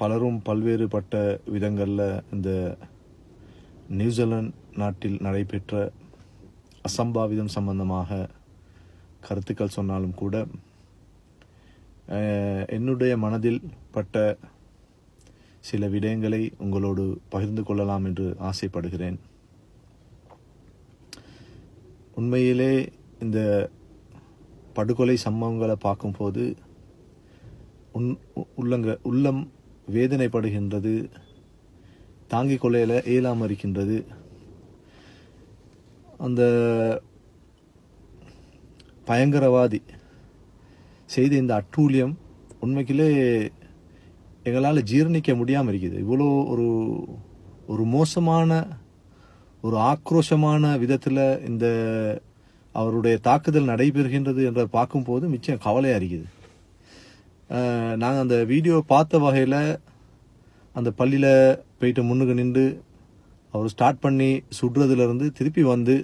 பலரும் பல்வேறுபட்ட விதங்களில் இந்த நியூசிலாந்து நாட்டில் நடைபெற்ற அசம்பாவிதம் சம்பந்தமாக கருத்துக்கள் சொன்னாலும் கூட என்னுடைய மனதில் பட்ட சில விடயங்களை உங்களோடு பகிர்ந்து கொள்ளலாம் என்று ஆசைப்படுகிறேன் உண்மையிலே இந்த படுகொலை சம்பவங்களை பார்க்கும்போது உன் உள்ளங்க உள்ளம் வேதனைப்படுகின்றது தாங்கிக் கொள்ளையில் இயலாமல் இருக்கின்றது அந்த பயங்கரவாதி செய்த இந்த அட்டூழியம் உண்மைக்கிலே எங்களால் ஜீர்ணிக்க முடியாமல் இருக்குது இவ்வளோ ஒரு ஒரு மோசமான ஒரு ஆக்ரோஷமான விதத்தில் இந்த அவருடைய தாக்குதல் நடைபெறுகின்றது என்ற பார்க்கும்போது மிச்சம் கவலையாக இருக்குது நாங்கள் அந்த வீடியோ பார்த்த வகையில் அந்த பள்ளியில் போயிட்டு முன்னுக்கு நின்று அவர் ஸ்டார்ட் பண்ணி சுடுறதுலேருந்து திருப்பி வந்து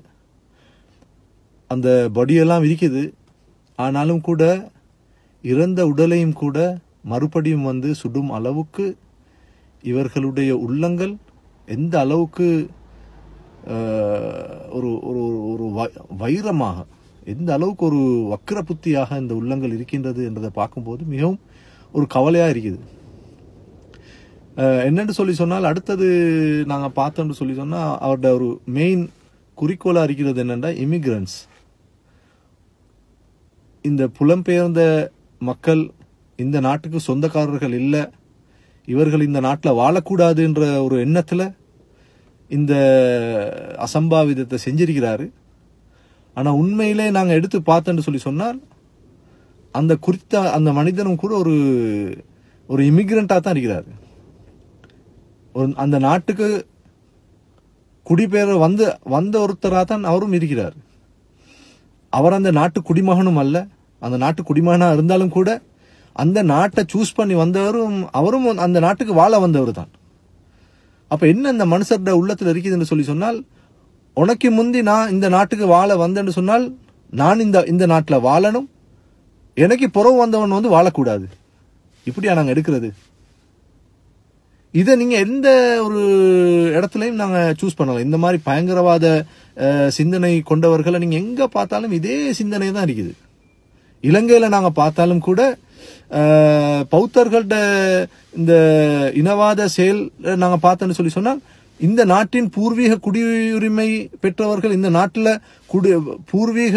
அந்த பொடியெல்லாம் விரிக்குது ஆனாலும் கூட இறந்த உடலையும் கூட மறுபடியும் வந்து சுடும் அளவுக்கு இவர்களுடைய உள்ளங்கள் எந்த அளவுக்கு ஒரு ஒரு ஒரு வைரமாக எந்த அளவுக்கு ஒரு வக்கர புத்தியாக இந்த உள்ளங்கள் இருக்கின்றது என்றதை பார்க்கும்போது மிகவும் ஒரு கவலையாக இருக்குது என்னென்னு சொல்லி சொன்னால் அடுத்தது நாங்கள் பார்த்தோம்னு சொல்லி சொன்னால் அவரோட ஒரு மெயின் குறிக்கோளாக இருக்கிறது என்னென்னா இமிக்ரன்ஸ் இந்த புலம்பெயர்ந்த மக்கள் இந்த நாட்டுக்கு சொந்தக்காரர்கள் இல்லை இவர்கள் இந்த நாட்டில் வாழக்கூடாதுன்ற ஒரு எண்ணத்தில் இந்த அசம்பாவிதத்தை செஞ்சிருக்கிறாரு ஆனால் உண்மையிலே நாங்கள் எடுத்து பார்த்தோன்னு சொல்லி சொன்னால் அந்த குறித்த அந்த மனிதனும் கூட ஒரு ஒரு இமிக்ரண்ட்டாக தான் இருக்கிறார் ஒரு அந்த நாட்டுக்கு குடிபெயர் வந்து வந்த ஒருத்தராக தான் அவரும் இருக்கிறார் அவர் அந்த நாட்டு குடிமகனும் அல்ல அந்த நாட்டு குடிமகனாக இருந்தாலும் கூட அந்த நாட்டை சூஸ் பண்ணி வந்தவரும் அவரும் அந்த நாட்டுக்கு வாழ வந்தவர் தான் அப்போ என்ன அந்த மனுஷர்ட உள்ளத்தில் இருக்குதுன்னு சொல்லி சொன்னால் உனக்கு முந்தி நான் இந்த நாட்டுக்கு வாழ வந்தேன்னு சொன்னால் நான் இந்த இந்த நாட்டில் வாழணும் எனக்கு புறவு வந்தவன் வந்து வாழக்கூடாது இப்படியா நாங்கள் எடுக்கிறது இதை நீங்கள் எந்த ஒரு இடத்துலையும் நாங்கள் சூஸ் பண்ணலாம் இந்த மாதிரி பயங்கரவாத சிந்தனை கொண்டவர்களை நீங்கள் எங்கே பார்த்தாலும் இதே சிந்தனை தான் இருக்குது இலங்கையில் நாங்கள் பார்த்தாலும் கூட பௌத்தர்கள்ட இந்த இனவாத செயல் நாங்கள் பார்த்தோன்னு சொல்லி சொன்னால் இந்த நாட்டின் பூர்வீக குடியுரிமை பெற்றவர்கள் இந்த நாட்டில் குடி பூர்வீக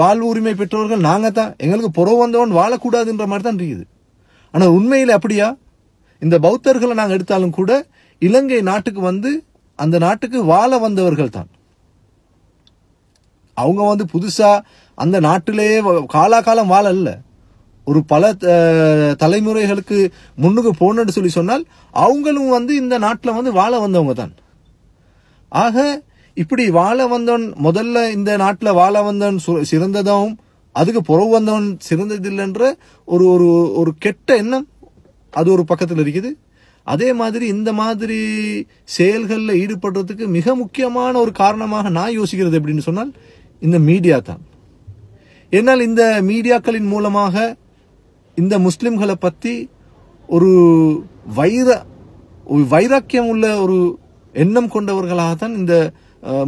வாழ்வு உரிமை பெற்றவர்கள் நாங்கள் தான் எங்களுக்கு புறவு வந்தவன் வாழக்கூடாதுன்ற மாதிரி தான் இருக்குது ஆனால் உண்மையில் அப்படியா இந்த பௌத்தர்களை நாங்கள் எடுத்தாலும் கூட இலங்கை நாட்டுக்கு வந்து அந்த நாட்டுக்கு வாழ வந்தவர்கள் தான் அவங்க வந்து புதுசாக அந்த நாட்டிலேயே காலாகாலம் வாழ இல்லை ஒரு பல தலைமுறைகளுக்கு முன்னுக்கு போனன்னு சொல்லி சொன்னால் அவங்களும் வந்து இந்த நாட்டில் வந்து வாழ வந்தவங்க தான் ஆக இப்படி வாழ வந்தவன் முதல்ல இந்த நாட்டில் வாழ வந்தவன் சிறந்ததாகவும் அதுக்கு புறவு வந்தவன் சிறந்ததில்லைன்ற ஒரு ஒரு ஒரு கெட்ட எண்ணம் அது ஒரு பக்கத்தில் இருக்குது அதே மாதிரி இந்த மாதிரி செயல்களில் ஈடுபடுறதுக்கு மிக முக்கியமான ஒரு காரணமாக நான் யோசிக்கிறது எப்படின்னு சொன்னால் இந்த மீடியா தான் என்னால் இந்த மீடியாக்களின் மூலமாக இந்த முஸ்லிம்களை பற்றி ஒரு வைர வைராக்கியம் உள்ள ஒரு எண்ணம் கொண்டவர்களாக தான் இந்த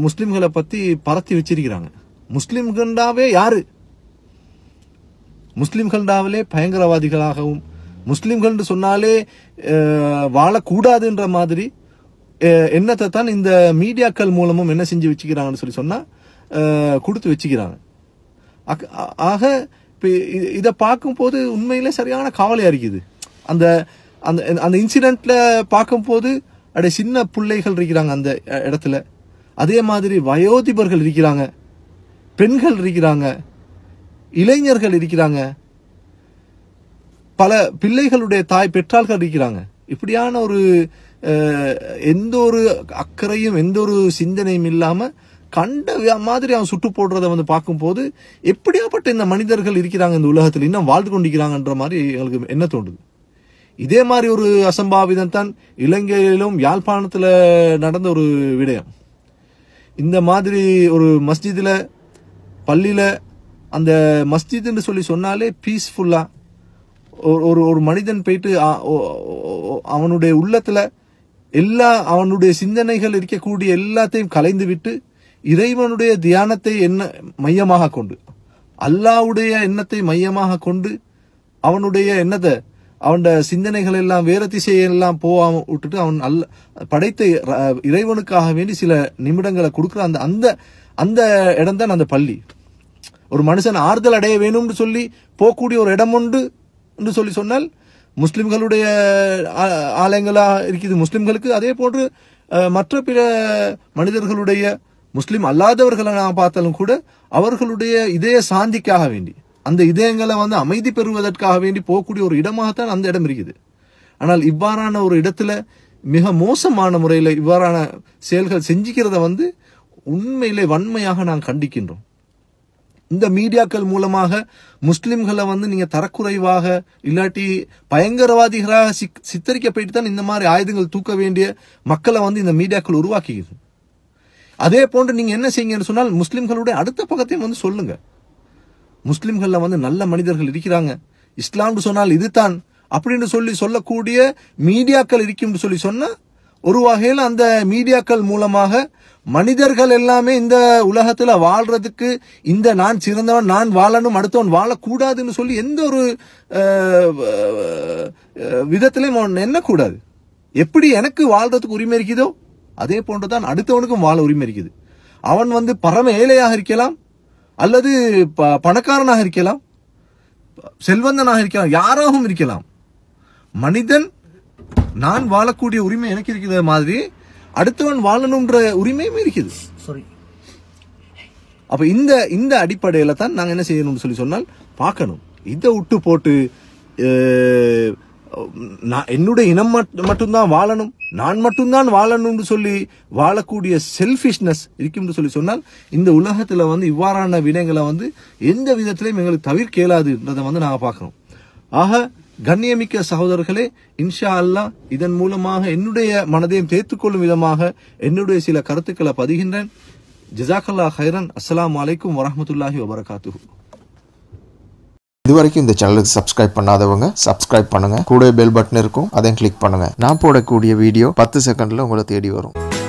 முஸ்லிம்களை பற்றி பரத்தி வச்சிருக்கிறாங்க முஸ்லிம்கண்டாவே யாரு முஸ்லிம்கண்டாவிலே பயங்கரவாதிகளாகவும் முஸ்லிம்கள் சொன்னாலே வாழக்கூடாதுன்ற மாதிரி எண்ணத்தை தான் இந்த மீடியாக்கள் மூலமும் என்ன செஞ்சு வச்சுக்கிறாங்கன்னு சொல்லி சொன்னால் கொடுத்து வச்சுக்கிறாங்க ஆக இப்போ இதை பார்க்கும்போது உண்மையில சரியான கவலையாக இருக்குது அந்த அந்த அந்த இன்சிடெண்ட்டில் பார்க்கும்போது அப்படியே சின்ன பிள்ளைகள் இருக்கிறாங்க அந்த இடத்துல அதே மாதிரி வயோதிபர்கள் இருக்கிறாங்க பெண்கள் இருக்கிறாங்க இளைஞர்கள் இருக்கிறாங்க பல பிள்ளைகளுடைய தாய் பெற்றார்கள் இருக்கிறாங்க இப்படியான ஒரு எந்த ஒரு அக்கறையும் எந்த ஒரு சிந்தனையும் இல்லாமல் கண்ட மாதிரி அவன் சுட்டு போடுறத வந்து பார்க்கும்போது எப்படியாப்பட்ட இந்த மனிதர்கள் இருக்கிறாங்க இந்த உலகத்தில் இன்னும் வாழ்ந்து கொண்டிருக்கிறாங்கன்ற மாதிரி எங்களுக்கு என்ன தோன்றுது இதே மாதிரி ஒரு அசம்பாவிதம் தான் இலங்கையிலும் யாழ்ப்பாணத்தில் நடந்த ஒரு விடயம் இந்த மாதிரி ஒரு மஸ்ஜிதில் பள்ளியில் அந்த மஸ்ஜிதுன்னு சொல்லி சொன்னாலே பீஸ்ஃபுல்லாக ஒரு ஒரு மனிதன் போயிட்டு அவனுடைய உள்ளத்தில் எல்லா அவனுடைய சிந்தனைகள் இருக்கக்கூடிய எல்லாத்தையும் கலைந்து விட்டு இறைவனுடைய தியானத்தை என்ன மையமாக கொண்டு அல்லாவுடைய எண்ணத்தை மையமாக கொண்டு அவனுடைய எண்ணத்தை அவனோட சிந்தனைகள் எல்லாம் வேற திசையெல்லாம் போகாம விட்டுட்டு அவன் அல்ல படைத்த இறைவனுக்காக வேண்டி சில நிமிடங்களை கொடுக்குற அந்த அந்த அந்த இடம் தான் அந்த பள்ளி ஒரு மனுஷன் ஆறுதல் அடைய வேணும்னு சொல்லி போகக்கூடிய ஒரு இடம் உண்டு என்று சொல்லி சொன்னால் முஸ்லிம்களுடைய ஆலயங்களாக இருக்குது முஸ்லிம்களுக்கு அதே போன்று மற்ற பிற மனிதர்களுடைய முஸ்லீம் அல்லாதவர்களை நான் பார்த்தாலும் கூட அவர்களுடைய இதய சாந்திக்காக வேண்டி அந்த இதயங்களை வந்து அமைதி பெறுவதற்காக வேண்டி போகக்கூடிய ஒரு இடமாகத்தான் அந்த இடம் இருக்குது ஆனால் இவ்வாறான ஒரு இடத்துல மிக மோசமான முறையில் இவ்வாறான செயல்கள் செஞ்சுக்கிறத வந்து உண்மையிலே வன்மையாக நாங்கள் கண்டிக்கின்றோம் இந்த மீடியாக்கள் மூலமாக முஸ்லிம்களை வந்து நீங்க தரக்குறைவாக இல்லாட்டி பயங்கரவாதிகளாக சித்தரிக்கப்பட்டு தான் இந்த மாதிரி ஆயுதங்கள் தூக்க வேண்டிய மக்களை வந்து இந்த மீடியாக்கள் உருவாக்குகிறது அதே போன்று நீங்கள் என்ன செய்யுங்கன்னு சொன்னால் முஸ்லிம்களுடைய அடுத்த பக்கத்தையும் வந்து சொல்லுங்க முஸ்லிம்களில் வந்து நல்ல மனிதர்கள் இருக்கிறாங்க இஸ்லாம்னு சொன்னால் இதுதான் அப்படின்னு சொல்லி சொல்லக்கூடிய மீடியாக்கள் இருக்கும்னு சொல்லி சொன்ன ஒரு வகையில் அந்த மீடியாக்கள் மூலமாக மனிதர்கள் எல்லாமே இந்த உலகத்தில் வாழ்றதுக்கு இந்த நான் சிறந்தவன் நான் வாழணும் அடுத்தவன் வாழக்கூடாதுன்னு சொல்லி எந்த ஒரு விதத்திலையும் எண்ணக்கூடாது எப்படி எனக்கு வாழ்றதுக்கு உரிமை இருக்குதோ அதே போன்றுதான் அடுத்தவனுக்கும் வாழ உரிமை இருக்குது அவன் வந்து பரம ஏழையாக இருக்கலாம் அல்லது ப பணக்காரனாக இருக்கலாம் செல்வந்தனாக இருக்கலாம் யாராகவும் இருக்கலாம் மனிதன் நான் வாழக்கூடிய உரிமை எனக்கு இருக்கிற மாதிரி அடுத்தவன் வாழணுன்ற உரிமையும் இருக்குது சாரி அப்போ இந்த இந்த அடிப்படையில் தான் நாங்கள் என்ன செய்யணும்னு சொல்லி சொன்னால் பார்க்கணும் இதை விட்டு போட்டு நான் என்னுடைய இனம் மட்டும்தான் வாழணும் நான் மட்டும்தான் வாழணும்னு சொல்லி வாழக்கூடிய செல்ஃபிஷ்னஸ் இருக்கும்னு சொல்லி சொன்னால் இந்த உலகத்தில் வந்து இவ்வாறான வினைகளை வந்து எந்த விதத்திலையும் எங்களுக்கு தவிர்க்க இயலாதுன்றதை வந்து நாங்கள் பார்க்குறோம் ஆக கண்ணியமிக்க சகோதரர்களே இன்ஷா அல்லா இதன் மூலமாக என்னுடைய மனதையும் தேர்த்துக்கொள்ளும் விதமாக என்னுடைய சில கருத்துக்களை பதிகின்றேன் ஜிசாக்கல்லா ஹைரன் அஸ்லாம் வலைக்கும் வரமத்துல்லாஹி வபரகாத்து இது வரைக்கும் இந்த சேனலுக்கு சப்ஸ்கிரைப் பண்ணாதவங்க சப்ஸ்கிரைப் பண்ணுங்க கூட பெல் பட்டன் இருக்கும் அதையும் கிளிக் பண்ணுங்க நான் போடக்கூடிய வீடியோ பத்து செகண்ட்ல உங்களை தேடி வரும்